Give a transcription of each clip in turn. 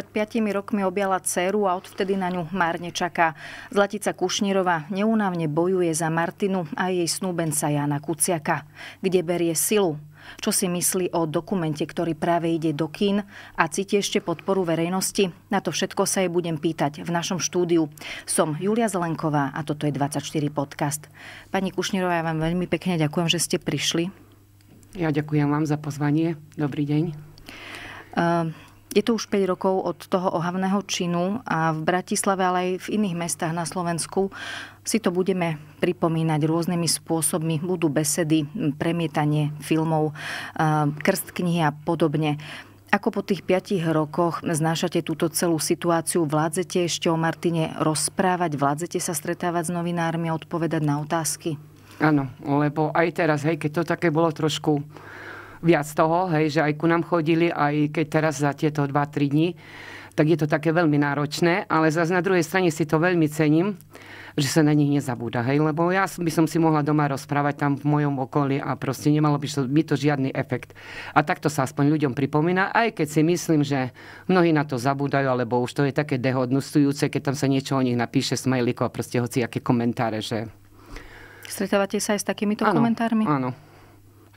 pred 5 rokmi objala dceru a odvtedy na ňu márne čaká. Zlatica Kušnírova neúnavne bojuje za Martinu a jej snúbenca Jana Kuciaka. Kde berie silu? Čo si myslí o dokumente, ktorý práve ide do kín a cíti ešte podporu verejnosti? Na to všetko sa jej budem pýtať v našom štúdiu. Som Julia Zelenková a toto je 24 podcast. Pani Kušnírova, ja vám veľmi pekne ďakujem, že ste prišli. Ja ďakujem vám za pozvanie. Dobrý deň. Uh, je to už 5 rokov od toho ohavného činu a v Bratislave, ale aj v iných mestách na Slovensku si to budeme pripomínať rôznymi spôsobmi. Budú besedy, premietanie filmov, krst knihy a podobne. Ako po tých 5 rokoch znášate túto celú situáciu? Vládzete ešte o Martine rozprávať? Vládzete sa stretávať s novinármi a odpovedať na otázky? Áno, lebo aj teraz, hej, keď to také bolo trošku viac toho, hej, že aj ku nám chodili, aj keď teraz za tieto 2-3 dní, tak je to také veľmi náročné, ale zase na druhej strane si to veľmi cením, že sa na nich nezabúda, hej, lebo ja by som si mohla doma rozprávať tam v mojom okolí a proste nemalo by to, by to žiadny efekt. A takto sa aspoň ľuďom pripomína, aj keď si myslím, že mnohí na to zabúdajú, alebo už to je také dehodnustujúce, keď tam sa niečo o nich napíše smajliko a proste hoci aké komentáre, že... Stretávate sa aj s takýmito ano, komentármi? Áno,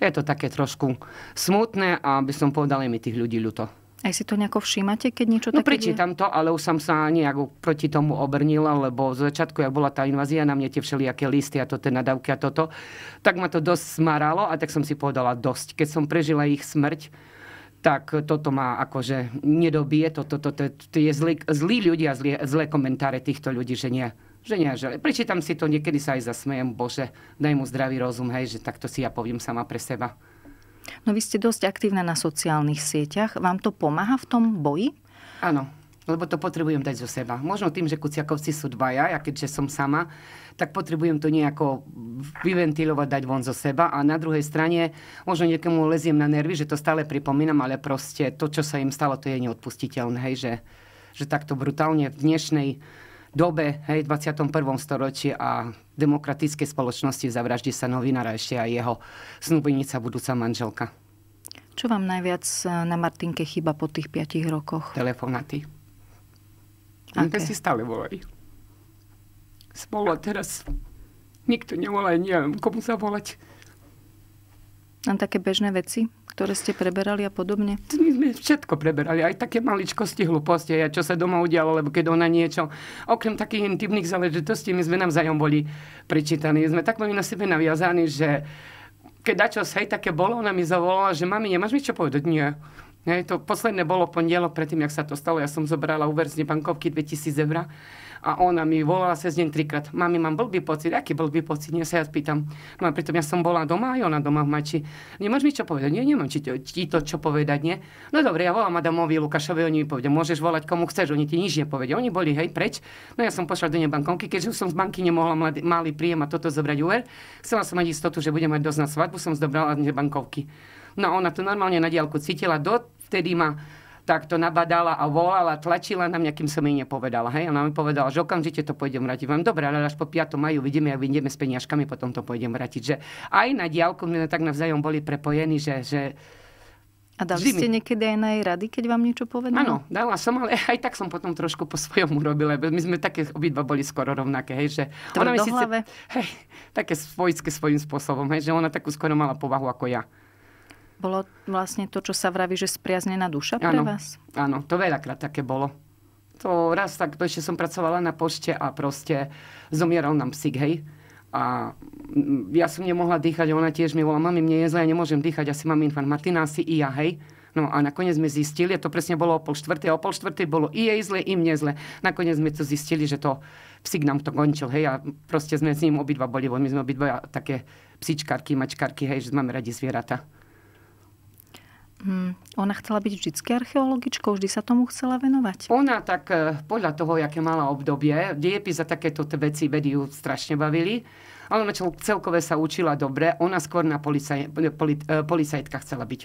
je to také trošku smutné a by som povedal, je mi tých ľudí ľuto. Aj si to nejako všímate, keď niečo no, také prečítam to, ale už som sa nejak proti tomu obrnila, lebo z začiatku, jak bola tá invazia, na mne tie všelijaké listy a to, tie nadávky a toto, tak ma to dosť smaralo a tak som si povedala dosť. Keď som prežila ich smrť, tak toto má akože nedobije, toto to, to, to, to je zlí, zlí ľudia, zlé, zlé komentáre týchto ľudí, že nie že že Prečítam si to, niekedy sa aj zasmejem, bože, daj mu zdravý rozum, hej, že takto si ja poviem sama pre seba. No vy ste dosť aktívna na sociálnych sieťach. Vám to pomáha v tom boji? Áno, lebo to potrebujem dať zo seba. Možno tým, že Kuciakovci sú dvaja, ja keďže som sama, tak potrebujem to nejako vyventilovať, dať von zo seba. A na druhej strane, možno niekomu leziem na nervy, že to stále pripomínam, ale proste to, čo sa im stalo, to je neodpustiteľné. Hej, že, že takto brutálne v dnešnej dobe, hej, 21. storočí a demokratické spoločnosti zavraždí sa novinára ešte aj jeho snúbenica, budúca manželka. Čo vám najviac e, na Martinke chyba po tých 5 rokoch? Telefonáty. Anke si stále volali. Spolu teraz nikto nevolá, neviem, komu zavolať. Na také bežné veci? ktoré ste preberali a podobne? My sme všetko preberali, aj také maličkosti, hluposti, a čo sa doma udialo, lebo keď ona niečo, okrem takých intimných záležitostí, my sme navzájom boli prečítaní. Sme tak boli na sebe naviazaní, že keď dačo sa aj také bolo, ona mi zavolala, že mami, nemáš mi čo povedať? Nie. Nie to posledné bolo pondelok, predtým, jak sa to stalo, ja som zobrala úver z nebankovky 2000 eur a ona mi volala cez deň trikrát. Mami, mám blbý pocit. Aký blbý pocit? Nie, sa ja spýtam. No a pritom ja som bola doma a ona doma v Mači. Nemáš mi čo povedať? Nie, nemám či to, ti to čo povedať, nie? No dobre, ja volám Adamovi, Lukášovi, oni mi povedia, môžeš volať komu chceš, oni ti nič nepovedia. Oni boli, hej, preč? No ja som pošla do nebankovky, keďže som z banky nemohla mladý, malý príjem a toto zobrať úver. Chcela som mať istotu, že budem mať dosť na svadbu, som zdobrala nebankovky. No ona to normálne na diálku cítila, dovtedy ma tak to nabadala a volala, tlačila na mňa, kým som jej nepovedala. Hej? Ona mi povedala, že okamžite to pôjdem vrátiť. Vám dobre, ale až po 5. maju vidíme a vyjdeme s peniažkami, potom to pôjdem vrátiť. Že aj na diálku sme tak navzájom boli prepojení, že, že a dali ste niekedy aj na jej rady, keď vám niečo povedala? Áno, dala som, ale aj tak som potom trošku po svojom urobila. My sme také, obidva boli skoro rovnaké. Hej, že ona mi síce, hej, také svojské svojím spôsobom, hej, že ona takú skoro mala povahu ako ja bolo vlastne to, čo sa vraví, že spriaznená duša pre ano. vás? Áno, to veľakrát také bolo. To raz tak, ešte som pracovala na pošte a proste zomieral nám psík, hej. A ja som nemohla dýchať, ona tiež mi volala, mami, mne je zle, ja nemôžem dýchať, asi mám infant. Martina, asi i ja, hej. No a nakoniec sme zistili, a to presne bolo o pol štvrtej, o pol štvrtej bolo i jej zle, i mne zle. Nakoniec sme to zistili, že to psík nám to končil, hej, a proste sme s ním obidva boli, my sme obidva také psičkarky, mačkarky, hej, že máme radi zvieratá. Hmm. Ona chcela byť vždy archeologičkou, vždy sa tomu chcela venovať. Ona tak eh, podľa toho, aké mala obdobie, diepy za takéto veci vedy ju strašne bavili. Ale celkové sa učila dobre. Ona skôr na policaj, eh, poli, eh, policajtka chcela byť.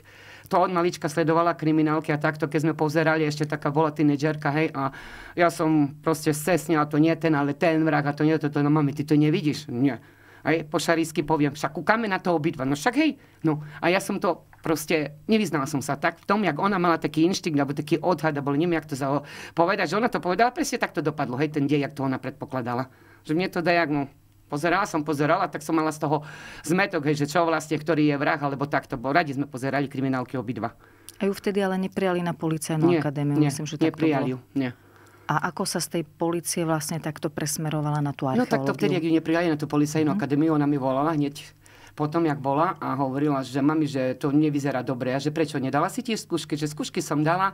To od malička sledovala kriminálky a takto, keď sme pozerali, ešte taká bola tínedžerka, hej, a ja som proste sesnila, to nie ten, ale ten vrah, a to nie, to, to, no mami, ty to nevidíš? Nie a je, po šarísky poviem, však kúkame na to obidva. No však hej. No a ja som to proste, nevyznala som sa tak v tom, jak ona mala taký inštinkt, alebo taký odhad, alebo neviem, jak to za povedať, že ona to povedala, presne tak to dopadlo, hej, ten dej, jak to ona predpokladala. Že mne to dajak, no, Pozerala som, pozerala, tak som mala z toho zmetok, hej, že čo vlastne, ktorý je vrah, alebo takto. Bo radi sme pozerali kriminálky obidva. A ju vtedy ale neprijali na policajnú akadémiu, myslím, že tak neprijali ju, nie. A ako sa z tej policie vlastne takto presmerovala na tú archeológiu? No tak to vtedy, ak ju neprijali na tú policajnú mm. akadémiu, ona mi volala hneď potom, jak bola a hovorila, že mami, že to nevyzerá dobre a že prečo nedala si tie skúšky, že skúšky som dala,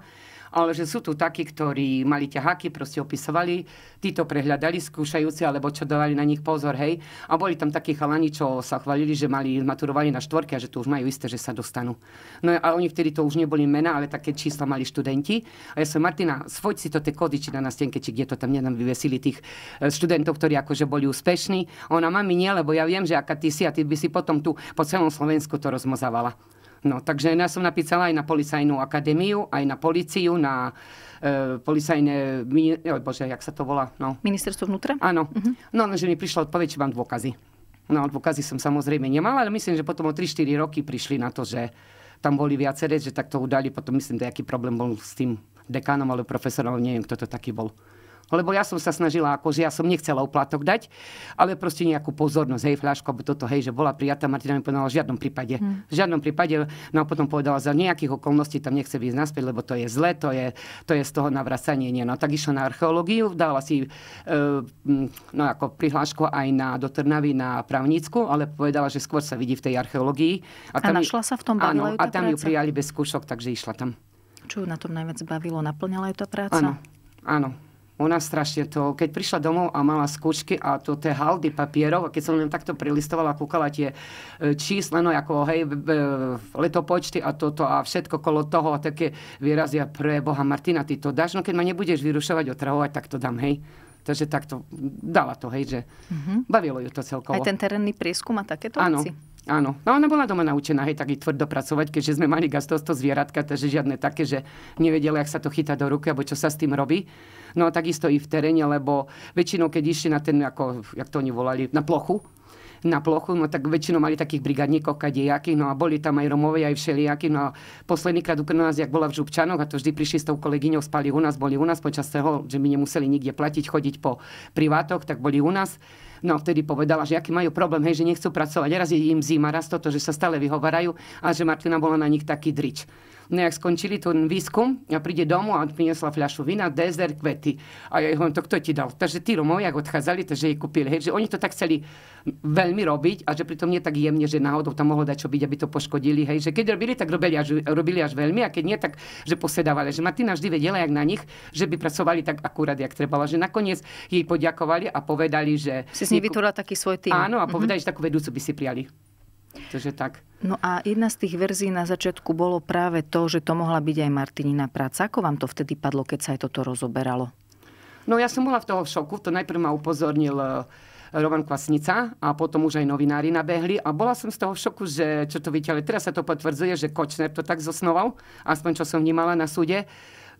ale že sú tu takí, ktorí mali ťaháky, proste opisovali, títo prehľadali skúšajúci, alebo čo dávali na nich pozor, hej. A boli tam takí chalani, čo sa chválili, že mali, maturovali na štvorke a že to už majú isté, že sa dostanú. No a oni vtedy to už neboli mená, ale také čísla mali študenti. A ja som Martina, svoď si to tie kody, či na nastenke, či kde to tam nedám vyvesili tých e, študentov, ktorí akože boli úspešní. Ona mami nie, lebo ja viem, že aká ty si a ty by si potom tu po celom Slovensku to rozmozavala. No, takže ja som napísala aj na policajnú akadémiu, aj na policiu, na e, policajné... E, Oj bože, jak sa to volá? No. Ministerstvo vnútra? Áno. Uh-huh. No, že mi prišla odpoveď, že mám dôkazy. No, dôkazy som samozrejme nemala, ale myslím, že potom o 3-4 roky prišli na to, že tam boli viaceré, že takto udali. Potom myslím, že aký problém bol s tým dekánom ale profesorom, neviem, kto to taký bol. Lebo ja som sa snažila, akože ja som nechcela uplatok dať, ale proste nejakú pozornosť, hej, fľaško, aby toto, hej, že bola prijatá, Martina mi povedala, v žiadnom prípade, hmm. v žiadnom prípade, no a potom povedala, za nejakých okolností tam nechce ísť naspäť, lebo to je zle, to je, to je z toho navracanie, nie. No tak išla na archeológiu, dala si e, no ako prihlášku aj na, do Trnavy na právnicku, ale povedala, že skôr sa vidí v tej archeológii. A, tam a našla ju, sa v tom áno, a tam práca? ju prijali bez skúšok, takže išla tam. Čo ju na tom najviac bavilo? Naplňala ju tá práca? Áno, áno ona strašne to, keď prišla domov a mala skúčky a to tie haldy papierov, a keď som len takto prilistovala, kúkala tie e, čísla, no ako hej, letopočty a toto a všetko kolo toho a také výrazia pre Boha Martina, ty to dáš, no keď ma nebudeš vyrušovať, otravovať, tak to dám, hej. Takže takto dala to, hej, že mm-hmm. bavilo ju to celkovo. Aj ten terénny prieskum a takéto Áno, veci? Áno, no ona bola doma naučená hej, taký tvrdo pracovať, keďže sme mali gastosto zvieratka, takže žiadne také, že nevedeli, ak sa to chytá do ruky, alebo čo sa s tým robí. No a takisto i v teréne, lebo väčšinou, keď išli na ten, ako, jak to oni volali, na plochu, na plochu, no tak väčšinou mali takých brigadníkov, kadejakých, no a boli tam aj Romovia, aj všelijakí, no a posledný krát u nás, jak bola v Župčanoch, a to vždy prišli s tou kolegyňou, spali u nás, boli u nás počas toho, že my nemuseli nikde platiť, chodiť po privátoch, tak boli u nás. No vtedy povedala, že aký majú problém, hej, že nechcú pracovať. Raz je im zima, raz toto, že sa stále vyhovarajú a že Martina bola na nich taký drič. No jak skončili ten výskum, ja príde domov a priniesla fľašu vina, dezer, kvety. A ja hovorím, to kto ti dal? Takže tí Romovia, ak odchádzali, takže jej kúpili. Hej, že oni to tak chceli veľmi robiť a že pritom nie tak jemne, že náhodou tam mohlo dať čo byť, aby to poškodili. Hej, že keď robili, tak robili až, robili až veľmi a keď nie, tak že posedávali. Že Martina vždy vedela, jak na nich, že by pracovali tak akurát, jak trebala. Že nakoniec jej poďakovali a povedali, že... Si s nej vytvorila taký svoj tým. Áno, a mhm. povedali, mm-hmm. že takú vedúcu by si prijali. Takže tak. No a jedna z tých verzií na začiatku bolo práve to, že to mohla byť aj Martinina práca. Ako vám to vtedy padlo, keď sa aj toto rozoberalo? No ja som bola v toho v šoku. To najprv ma upozornil e, Roman Kvasnica a potom už aj novinári nabehli a bola som z toho v šoku, že čo to vidíte, ale teraz sa to potvrdzuje, že Kočner to tak zosnoval, aspoň čo som vnímala na súde,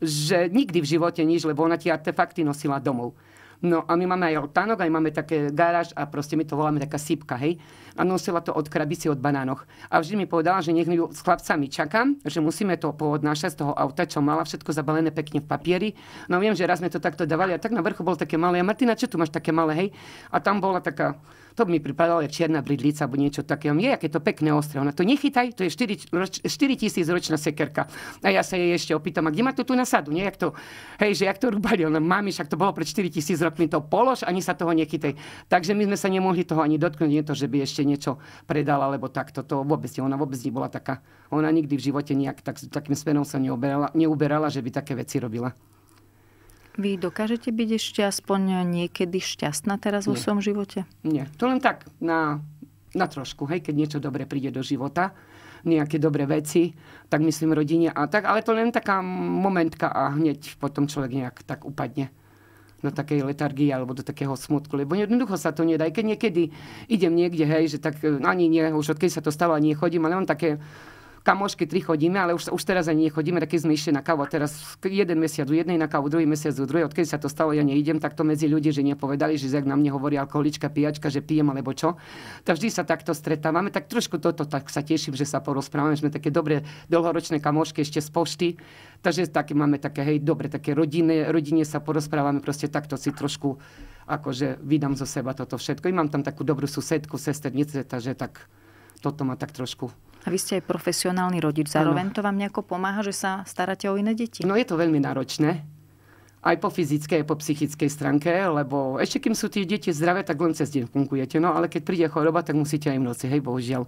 že nikdy v živote nič, lebo ona tie artefakty nosila domov. No a my máme aj rotánok, aj máme také garáž a proste my to voláme taká sípka, hej. A nosila to od krabici od banánoch. A vždy mi povedala, že nech mi s chlapcami čakám, že musíme to poodnášať z toho auta, čo mala, všetko zabalené pekne v papieri. No viem, že raz sme to takto dávali a tak na vrchu bol také malé. A Martina, čo tu máš také malé, hej? A tam bola taká to by mi pripadalo, je čierna bridlica alebo niečo také. Je, aké to pekné ostré. Ona to nechytaj, to je 4, roč, 4 tisíc ročná sekerka. A ja sa jej ešte opýtam, a kde má to tu nasadu? Nie, jak to, hej, že jak to rúbali? Ona, mami, však to bolo pred 4 tisíc rokmi, to polož, ani sa toho nechytaj. Takže my sme sa nemohli toho ani dotknúť, nie to, že by ešte niečo predala, lebo takto to vôbec nie. Ona vôbec nebola taká. Ona nikdy v živote nejak tak, takým smerom sa neuberala, neuberala, že by také veci robila. Vy dokážete byť ešte aspoň niekedy šťastná teraz vo Nie. svojom živote? Nie. To len tak na, na trošku, hej, keď niečo dobre príde do života nejaké dobré veci, tak myslím rodine a tak, ale to len taká momentka a hneď potom človek nejak tak upadne do takej letargie alebo do takého smutku, lebo jednoducho sa to nedá. Aj keď niekedy idem niekde, hej, že tak e, ani nie, už odkedy sa to stalo, ani nechodím, ale mám také kamošky tri chodíme, ale už, už teraz ani nechodíme, tak keď sme išli na kávu a teraz jeden mesiac u jednej na kávu, druhý mesiac u druhej, odkedy sa to stalo, ja neidem, tak to medzi ľudí, že nepovedali, že jak na mne hovorí alkoholička, pijačka, že pijem alebo čo. Tak vždy sa takto stretávame, tak trošku toto, tak sa teším, že sa porozprávame, že sme také dobré dlhoročné kamošky ešte z pošty, takže také máme také, hej, dobre, také rodine, rodine sa porozprávame, proste takto si trošku akože vydám zo seba toto všetko. I mám tam takú dobrú susedku, sesternice, takže tak toto ma tak trošku a vy ste aj profesionálny rodič. Zároveň ano. to vám nejako pomáha, že sa staráte o iné deti? No je to veľmi náročné. Aj po fyzickej, aj po psychickej stránke, lebo ešte kým sú tie deti zdravé, tak len cez deň funkujete. No ale keď príde choroba, tak musíte aj v noci, hej, bohužiaľ.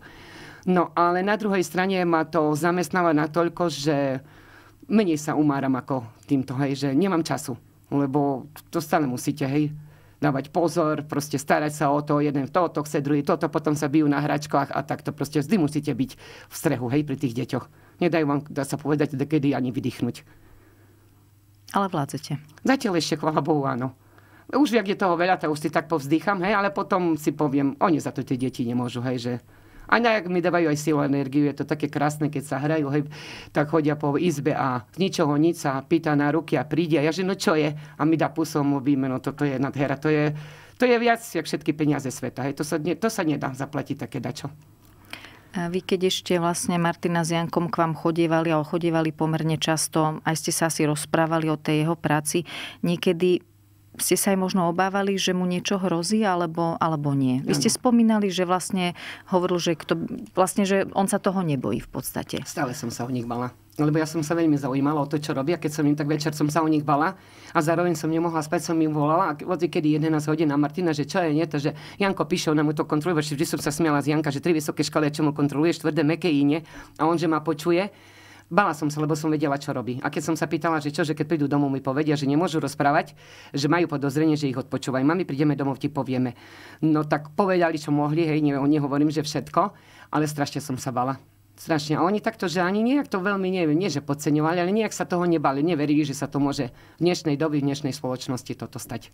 No ale na druhej strane ma to zamestnáva natoľko, že menej sa umáram ako týmto, hej, že nemám času, lebo to stále musíte, hej dávať pozor, proste starať sa o to, jeden toto chce, druhý toto, potom sa bijú na hračkách a takto proste vždy musíte byť v strehu, hej, pri tých deťoch. Nedajú vám, dá sa povedať, kedy ani vydýchnuť. Ale vládzete. Zatiaľ ešte, chvála Bohu, áno. Už jak je toho veľa, tak už si tak povzdycham, hej, ale potom si poviem, oni za to tie deti nemôžu, hej, že a nejak mi dávajú aj silu energiu, je to také krásne, keď sa hrajú, hej, tak chodia po izbe a z ničoho nič sa pýta na ruky a príde a ja že no čo je? A mi dá pusom mluvíme, no toto je nadhera, to je, to je viac, jak všetky peniaze sveta, hej, to sa, ne, to sa nedá zaplatiť také dačo. A vy keď ešte vlastne Martina s Jankom k vám chodievali, ale chodievali pomerne často, aj ste sa asi rozprávali o tej jeho práci, niekedy ste sa aj možno obávali, že mu niečo hrozí alebo, alebo nie. Vy ste spomínali, že vlastne hovoril, že, kto, vlastne, že on sa toho nebojí v podstate. Stále som sa o nich bala lebo ja som sa veľmi zaujímala o to, čo robia, keď som im tak večer som sa o nich bala a zároveň som nemohla spať, som im volala a kedy 11 hodín na Martina, že čo je, nie takže Janko píše, ona mu to kontroluje, vždy som sa smiala z Janka, že tri vysoké škole, čo mu kontroluje, štvrdé, meké iné a on, že ma počuje Bala som sa, lebo som vedela, čo robí. A keď som sa pýtala, že čo, že keď prídu domov, mi povedia, že nemôžu rozprávať, že majú podozrenie, že ich odpočúvajú. Mami, prídeme domov, ti povieme. No tak povedali, čo mohli, hej, ne, nehovorím, že všetko, ale strašne som sa bala. Strašne. A oni takto, že ani nejak to veľmi, neviem, nie že podceňovali, ale nejak sa toho nebali. Neverili, že sa to môže v dnešnej doby, v dnešnej spoločnosti toto stať.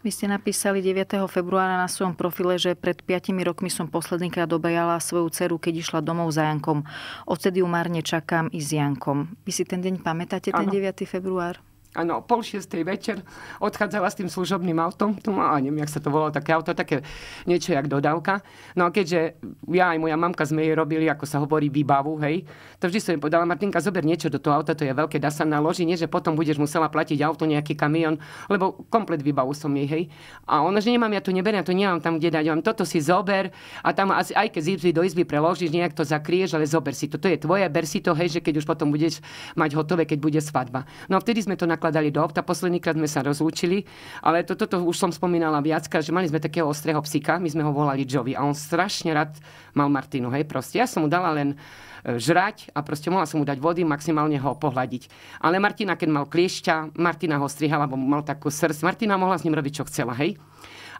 Vy ste napísali 9. februára na svojom profile, že pred 5 rokmi som poslednýkrát obejala svoju dceru, keď išla domov za Jankom. Odtedy ju márne čakám i s Jankom. Vy si ten deň pamätáte, ano. ten 9. február? Áno, o pol šiestej večer odchádzala s tým služobným autom, tu má, neviem, jak sa to volalo, také auto, také niečo jak dodávka. No a keďže ja aj moja mamka sme jej robili, ako sa hovorí, výbavu, hej, to vždy som jej povedala, Martinka, zober niečo do toho auta, to je veľké, dá sa naložiť, nie že potom budeš musela platiť auto, nejaký kamión, lebo komplet výbavu som jej, hej. A ona, že nemám, ja to neberiem, ja to nemám tam kde dať, ja mám toto si zober a tam asi, aj keď z izby do izby preložíš, nejak to zakrieš, ale zober si to, to je tvoje, ber si to, hej, že keď už potom budeš mať hotové, keď bude svadba. No a vtedy sme to na nakladali do auta. Poslednýkrát sme sa rozlúčili, ale toto to, to už som spomínala viacka, že mali sme takého ostrého psíka, my sme ho volali Jovi a on strašne rád mal Martinu, hej, proste. Ja som mu dala len e, žrať a proste mohla som mu dať vody, maximálne ho pohľadiť. Ale Martina, keď mal kliešťa, Martina ho strihala, bo mal takú srdc. Martina mohla s ním robiť, čo chcela, hej.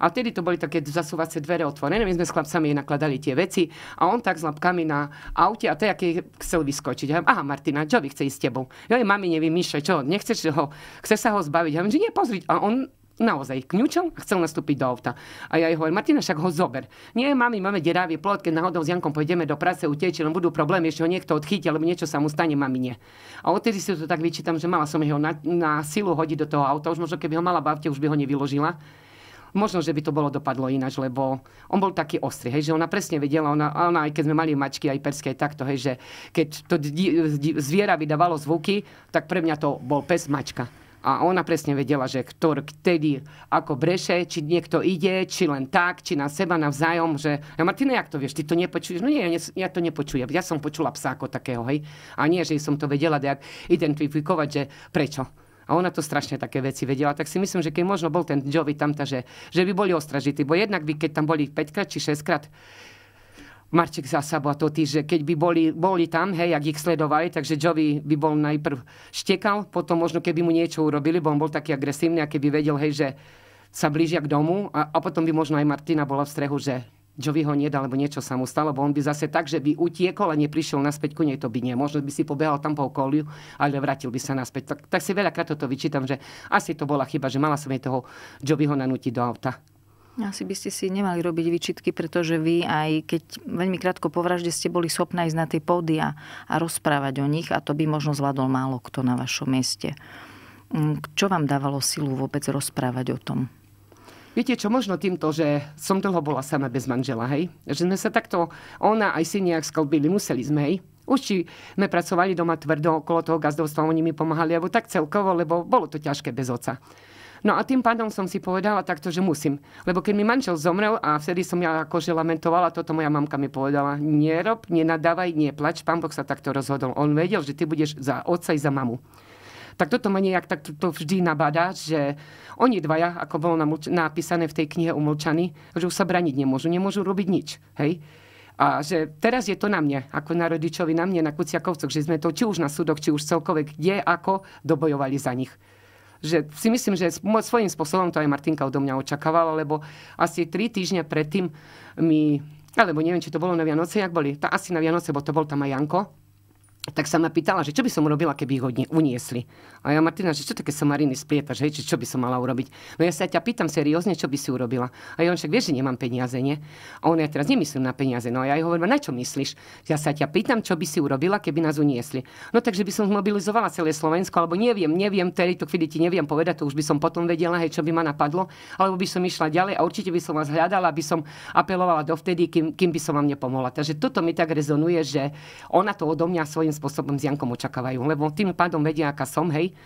A vtedy to boli také zasúvacie dvere otvorené. My sme s chlapcami nakladali tie veci a on tak s lapkami na aute a to, aký chcel vyskočiť. ja, Aha, Martina, čo by chce ísť s tebou? Jo, mami, nevymýšľaj, čo, nechceš ho, chceš sa ho zbaviť? Ja že nie, pozri. A on naozaj kňučom a chcel nastúpiť do auta. A ja jej hovorím, Martina, však ho zober. Nie, mami, máme deravý plot, keď náhodou s Jankom pôjdeme do práce, utečie, len budú problémy, ešte ho niekto odchytí, alebo niečo sa mu stane, mami nie. A odtedy si to tak vyčítam, že mala som ho na, na silu hodiť do toho auta, už možno keby ho mala bavte, už by ho nevyložila. Možno, že by to bolo dopadlo ináč, lebo on bol taký ostrý, hej, že ona presne vedela, ona, ona aj keď sme mali mačky, aj perské, aj takto, hej, že keď to zviera vydávalo zvuky, tak pre mňa to bol pes mačka. A ona presne vedela, že ktor ktedy, ako breše, či niekto ide, či len tak, či na seba navzájom, že ja Martina, jak to vieš, ty to nepočuješ? No nie, ja, ne, ja to nepočujem. Ja som počula psa ako takého, hej. A nie, že som to vedela identifikovať, že prečo. A ona to strašne také veci vedela. Tak si myslím, že keď možno bol ten Jovi tam, že, že by boli ostražití. Bo jednak by, keď tam boli 5 krát či 6 krát, Marček za zasabototý, že keď by boli, boli tam, hej, ak ich sledovali, takže Jovi by bol najprv štekal, potom možno keby mu niečo urobili, bo on bol taký agresívny a keby vedel, hej, že sa blížia k domu a, a potom by možno aj Martina bola v strehu, že Jovi ho nedal, alebo niečo sa mu stalo, bo on by zase tak, že by utiekol a neprišiel naspäť ku nej, to by nie. Možno by si pobehal tam po okoliu, ale vrátil by sa naspäť. Tak, tak si veľakrát toto vyčítam, že asi to bola chyba, že mala som jej toho Joviho nanútiť do auta. Asi by ste si nemali robiť výčitky, pretože vy aj keď veľmi krátko po vražde ste boli schopná ísť na tie pódia a rozprávať o nich a to by možno zvládol málo kto na vašom mieste. Mm, čo vám dávalo silu vôbec rozprávať o tom? Viete čo, možno týmto, že som dlho bola sama bez manžela, hej? Že sme sa takto, ona aj si nejak sklbili, museli sme, hej? Už či sme pracovali doma tvrdo okolo toho gazdovstva, oni mi pomáhali, alebo tak celkovo, lebo bolo to ťažké bez oca. No a tým pádom som si povedala takto, že musím. Lebo keď mi manžel zomrel a vtedy som ja akože lamentovala, toto moja mamka mi povedala, nerob, nenadávaj, neplač, pán Boh sa takto rozhodol. On vedel, že ty budeš za otca i za mamu tak toto ma nejak tak to, to vždy nabada, že oni dvaja, ako bolo napísané v tej knihe Umlčaní, že už sa braniť nemôžu, nemôžu robiť nič. Hej? A že teraz je to na mne, ako na rodičovi, na mne, na Kuciakovcoch, že sme to či už na súdoch, či už celkovek, kde, ako dobojovali za nich. Že si myslím, že svojím spôsobom to aj Martinka odo mňa očakávala, lebo asi tri týždne predtým mi, alebo neviem, či to bolo na Vianoce, jak boli, tá, asi na Vianoce, bo to bol tam aj Janko, tak sa ma pýtala, že čo by som urobila, keby ich uniesli. A ja, Martina, že čo také keď sa Mariny splietaš, hej, čo by som mala urobiť? No ja sa ťa pýtam seriózne, čo by si urobila. A ja on však vie, že nemám peniaze, nie? A on ja teraz nemyslím na peniaze. No a ja jej hovorím, na čo myslíš? Ja sa ťa pýtam, čo by si urobila, keby nás uniesli. No takže by som zmobilizovala celé Slovensko, alebo neviem, neviem, tej to chvíli ti neviem povedať, to už by som potom vedela, hej, čo by ma napadlo, alebo by som išla ďalej a určite by som vás hľadala, aby som apelovala dovtedy, kým, kým by som vám nepomohla. Takže toto mi tak rezonuje, že ona to odo mňa svojím spôsobom s Jankom očakávajú, lebo tým pádom vedia, aká som, hej,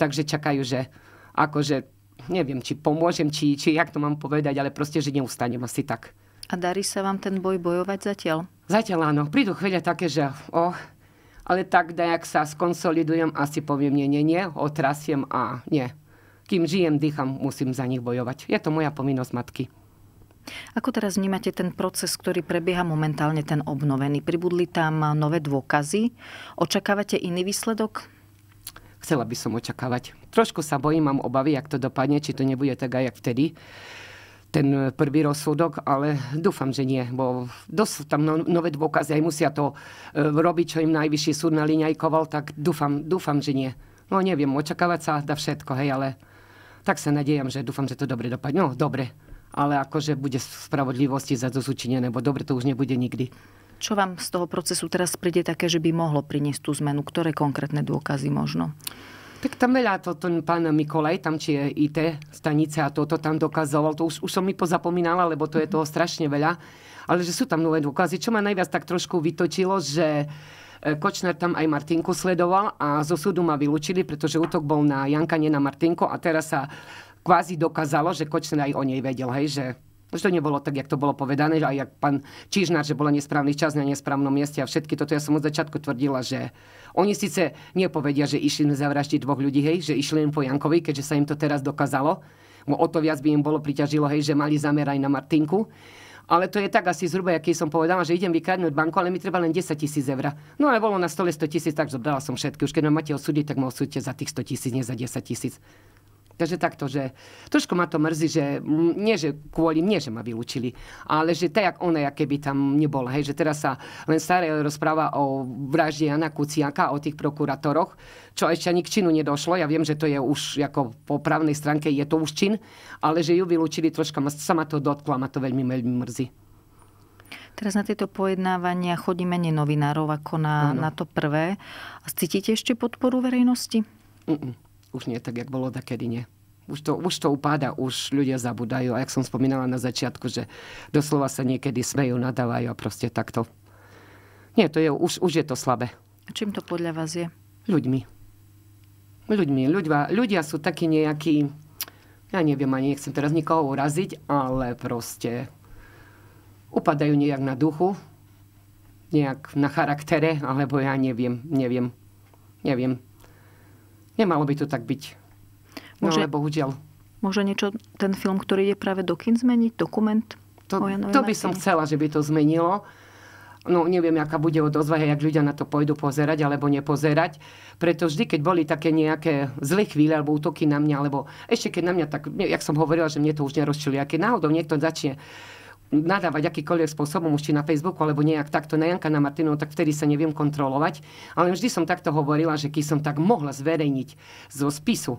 takže čakajú, že akože neviem, či pomôžem, či, či jak to mám povedať, ale proste, že neustanem asi tak. A darí sa vám ten boj bojovať zatiaľ? Zatiaľ áno. Prídu chvíľa také, že oh, ale tak, da jak sa skonsolidujem, asi poviem nie, nie, nie, otrasiem a nie. Kým žijem, dýcham, musím za nich bojovať. Je to moja povinnosť matky. Ako teraz vnímate ten proces, ktorý prebieha momentálne, ten obnovený? Pribudli tam nové dôkazy? Očakávate iný výsledok? Chcela by som očakávať. Trošku sa bojím, mám obavy, ak to dopadne, či to nebude tak aj vtedy ten prvý rozsudok, ale dúfam, že nie, bo dosť tam no, nové dôkazy, aj musia to e, robiť, čo im najvyšší súd naliňajkoval, tak dúfam, dúfam, že nie. No neviem, očakávať sa dá všetko, hej, ale tak sa nadejam, že dúfam, že to dobre dopadne. No, dobre ale akože bude spravodlivosti za to zúčinené, lebo dobre to už nebude nikdy. Čo vám z toho procesu teraz príde také, že by mohlo priniesť tú zmenu? Ktoré konkrétne dôkazy možno? Tak tam veľa, to, ten pán Mikolaj, tam či je IT stanice a toto tam dokazoval, to už, už som mi pozapomínala, lebo to je mhm. toho strašne veľa. Ale že sú tam nové dôkazy, čo ma najviac tak trošku vytočilo, že e, Kočner tam aj Martinku sledoval a zo súdu ma vylúčili, pretože útok bol na Janka, nie na Martinku a teraz sa kvázi dokázalo, že Kočner aj o nej vedel, hej, že že to nebolo tak, jak to bolo povedané, že aj jak pán Čižnár, že bola nesprávny čas na nesprávnom mieste a všetky toto. Ja som od začiatku tvrdila, že oni síce nepovedia, že išli zavraždiť dvoch ľudí, hej, že išli len po Jankovi, keďže sa im to teraz dokázalo. No, o to viac by im bolo priťažilo, hej, že mali zamer aj na Martinku. Ale to je tak asi zhruba, aký som povedala, že idem vykradnúť banku, ale mi treba len 10 tisíc eur. No a bolo na stole 100 tisíc, tak zobrala som všetky. Už keď ma máte osúdiť, tak ma osúďte za tých 100 tisíc, nie za 10 tisíc. Takže takto, že trošku ma to mrzí, že nie, že kvôli mne, že ma vylúčili, ale že tak, jak ona, aké by tam nebola. Hej, že teraz sa len staré rozpráva o vražde Jana Kuciaka, o tých prokurátoroch, čo ešte ani k činu nedošlo. Ja viem, že to je už ako po právnej stránke je to už čin, ale že ju vylúčili troška, sa ma to dotklo a ma to veľmi, veľmi mrzí. Teraz na tieto pojednávania chodí menej novinárov ako na, na to prvé. cítite ešte podporu verejnosti? Mm-mm. Už nie tak, jak bolo takedy, nie. Už to, už to upáda, už ľudia zabudajú. A jak som spomínala na začiatku, že doslova sa niekedy smejú, nadávajú a proste takto. Nie, to je, už, už je to slabé. A čím to podľa vás je? Ľuďmi. Ľuďmi. Ľudia, ľudia sú takí nejakí, ja neviem, ani nechcem teraz nikoho uraziť, ale proste upadajú nejak na duchu, nejak na charaktere, alebo ja neviem, neviem, neviem. Nemalo by to tak byť. No, Môže, no, ale bohužiaľ. Môže niečo ten film, ktorý je práve do kin zmeniť? Dokument? To, to by som chcela, že by to zmenilo. No neviem, aká bude odozva, jak ľudia na to pôjdu pozerať alebo nepozerať. Preto vždy, keď boli také nejaké zlé chvíle alebo útoky na mňa, alebo ešte keď na mňa, tak, jak som hovorila, že mne to už nerozčili. A keď náhodou niekto začne nadávať akýkoľvek spôsobom, už či na Facebooku, alebo nejak takto na Janka, na Martinu, tak vtedy sa neviem kontrolovať. Ale vždy som takto hovorila, že keď som tak mohla zverejniť zo spisu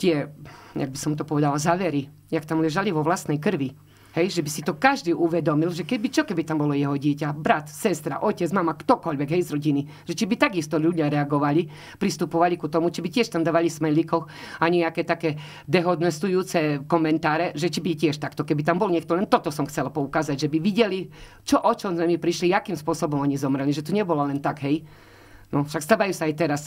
tie, jak by som to povedala, závery, jak tam ležali vo vlastnej krvi, Hej, že by si to každý uvedomil, že keby, čo keby tam bolo jeho dieťa, brat, sestra, otec, mama, ktokoľvek, hej, z rodiny, že či by takisto ľudia reagovali, pristupovali ku tomu, či by tiež tam dávali smelíkoch a nejaké také dehodnestujúce komentáre, že či by tiež takto, keby tam bol niekto, len toto som chcela poukázať, že by videli, čo o čom sme prišli, akým spôsobom oni zomreli, že to nebolo len tak, hej. No však stávajú sa aj teraz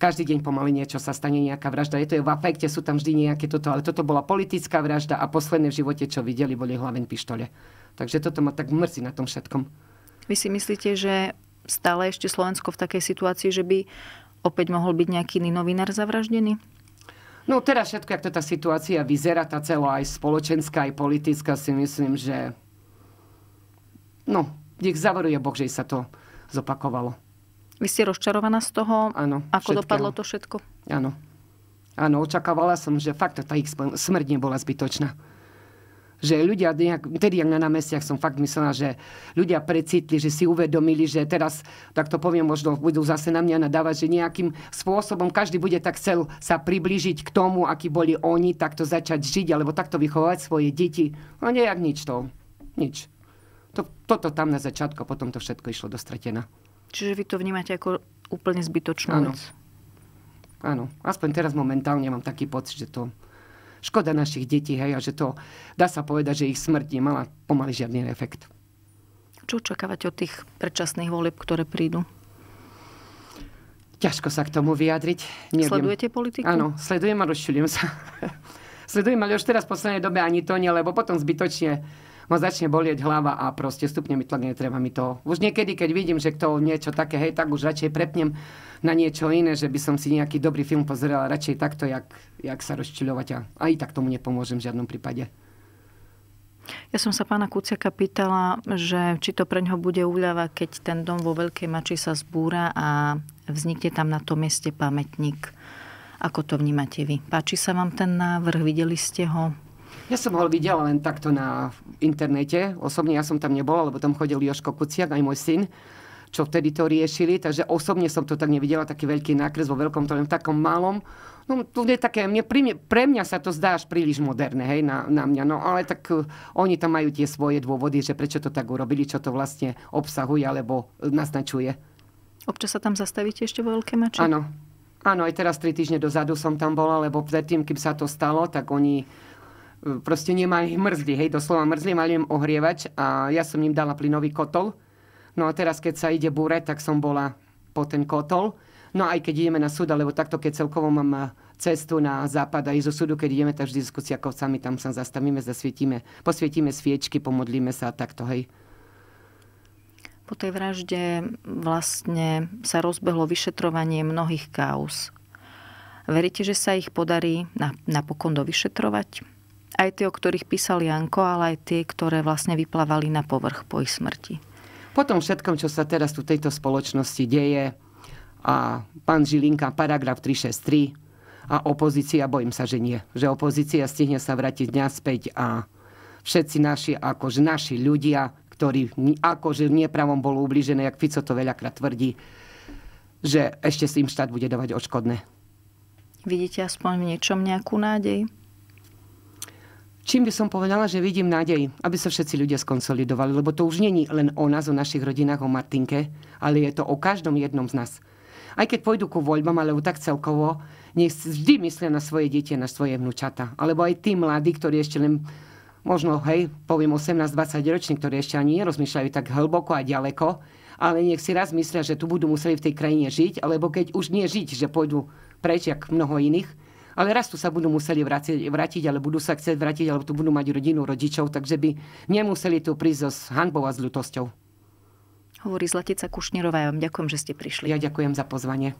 každý deň pomaly niečo sa stane, nejaká vražda. Je to je v afekte, sú tam vždy nejaké toto, ale toto bola politická vražda a posledné v živote, čo videli, boli hlaven pištole. Takže toto ma tak mrzí na tom všetkom. Vy si myslíte, že stále ešte Slovensko v takej situácii, že by opäť mohol byť nejaký iný novinár zavraždený? No teraz všetko, ak to tá situácia vyzerá, tá celá aj spoločenská, aj politická, si myslím, že no, nech zavaruje Boh, že sa to zopakovalo. Vy ste rozčarovaná z toho, ano, ako všetkého. dopadlo to všetko? Áno. Áno, očakávala som, že fakt tá ich smrť nebola zbytočná. Že ľudia, nejak, tedy jak na námestiach som fakt myslela, že ľudia precitli, že si uvedomili, že teraz, tak to poviem, možno budú zase na mňa nadávať, že nejakým spôsobom každý bude tak chcel sa priblížiť k tomu, akí boli oni, takto začať žiť, alebo takto vychovať svoje deti. No nejak nič to. Nič. To, toto tam na začiatku, potom to všetko išlo do stretená. Čiže vy to vnímate ako úplne zbytočnú ano. vec. Áno, aspoň teraz momentálne mám taký pocit, že to škoda našich detí, hej, a že to, dá sa povedať, že ich smrť nemala pomaly žiadny efekt. Čo očakávate od tých predčasných volieb, ktoré prídu? Ťažko sa k tomu vyjadriť. Neviem. Sledujete politiku? Áno, sledujem a rozšuľujem sa. sledujem, ale už teraz v poslednej dobe ani to nie, lebo potom zbytočne ma začne bolieť hlava a proste stupne mi tlak, netreba mi to. Už niekedy, keď vidím, že kto niečo také, hej, tak už radšej prepnem na niečo iné, že by som si nejaký dobrý film pozrela radšej takto, jak, jak sa rozčilovať a aj tak tomu nepomôžem v žiadnom prípade. Ja som sa pána Kuciaka pýtala, že či to pre ňoho bude úľava, keď ten dom vo Veľkej Mači sa zbúra a vznikne tam na tom mieste pamätník. Ako to vnímate vy? Páči sa vám ten návrh? Videli ste ho? Ja som ho videl len takto na internete. Osobne ja som tam nebola, lebo tam chodil Joško Kuciak, aj môj syn čo vtedy to riešili, takže osobne som to tak nevidela, taký veľký nákres vo veľkom, to len v takom malom. No to je také, mne, pre, mňa, pre mňa sa to zdá až príliš moderné, hej, na, na mňa, no ale tak uh, oni tam majú tie svoje dôvody, že prečo to tak urobili, čo to vlastne obsahuje alebo naznačuje. Občas sa tam zastavíte ešte vo veľké mači? Áno, áno, aj teraz tri týždne dozadu som tam bola, lebo predtým, kým sa to stalo, tak oni proste nemali mrzdy, hej, doslova mrzli, mali im ohrievať a ja som im dala plynový kotol. No a teraz, keď sa ide búre, tak som bola po ten kotol. No aj keď ideme na súd, lebo takto, keď celkovo mám eh, cestu na západ aj zo súdu, keď ideme, tak vždy s kuciakovcami tam sa zastavíme, zasvietíme, posvietíme sviečky, pomodlíme sa a takto, hej. Po tej vražde vlastne sa rozbehlo vyšetrovanie mnohých kaos. Veríte, že sa ich podarí napokon dovyšetrovať? aj tie, o ktorých písal Janko, ale aj tie, ktoré vlastne vyplávali na povrch po ich smrti. Po tom všetkom, čo sa teraz tu v tejto spoločnosti deje, a pán Žilinka, paragraf 363, a opozícia, bojím sa, že nie. Že opozícia stihne sa vrátiť naspäť a všetci naši, akože naši ľudia, ktorí akože v nepravom bolo ublížené, jak Fico to veľakrát tvrdí, že ešte si im štát bude dávať očkodné. Vidíte aspoň v niečom nejakú nádej? čím by som povedala, že vidím nádej, aby sa všetci ľudia skonsolidovali, lebo to už není len o nás, o našich rodinách, o Martinke, ale je to o každom jednom z nás. Aj keď pôjdu ku voľbám, ale tak celkovo, nech vždy myslia na svoje dieťa, na svoje vnúčata. Alebo aj tí mladí, ktorí ešte len možno, hej, poviem 18-20 roční, ktorí ešte ani nerozmýšľajú tak hlboko a ďaleko, ale nech si raz myslia, že tu budú museli v tej krajine žiť, alebo keď už nie žiť, že pôjdu preč, jak mnoho iných, ale raz tu sa budú museli vrátiť, vrátiť ale budú sa chcieť vrátiť, alebo tu budú mať rodinu, rodičov, takže by nemuseli tu prísť s hanbou a s ľutosťou. Hovorí Zlatica Kušnerová, ja vám ďakujem, že ste prišli. Ja ďakujem za pozvanie.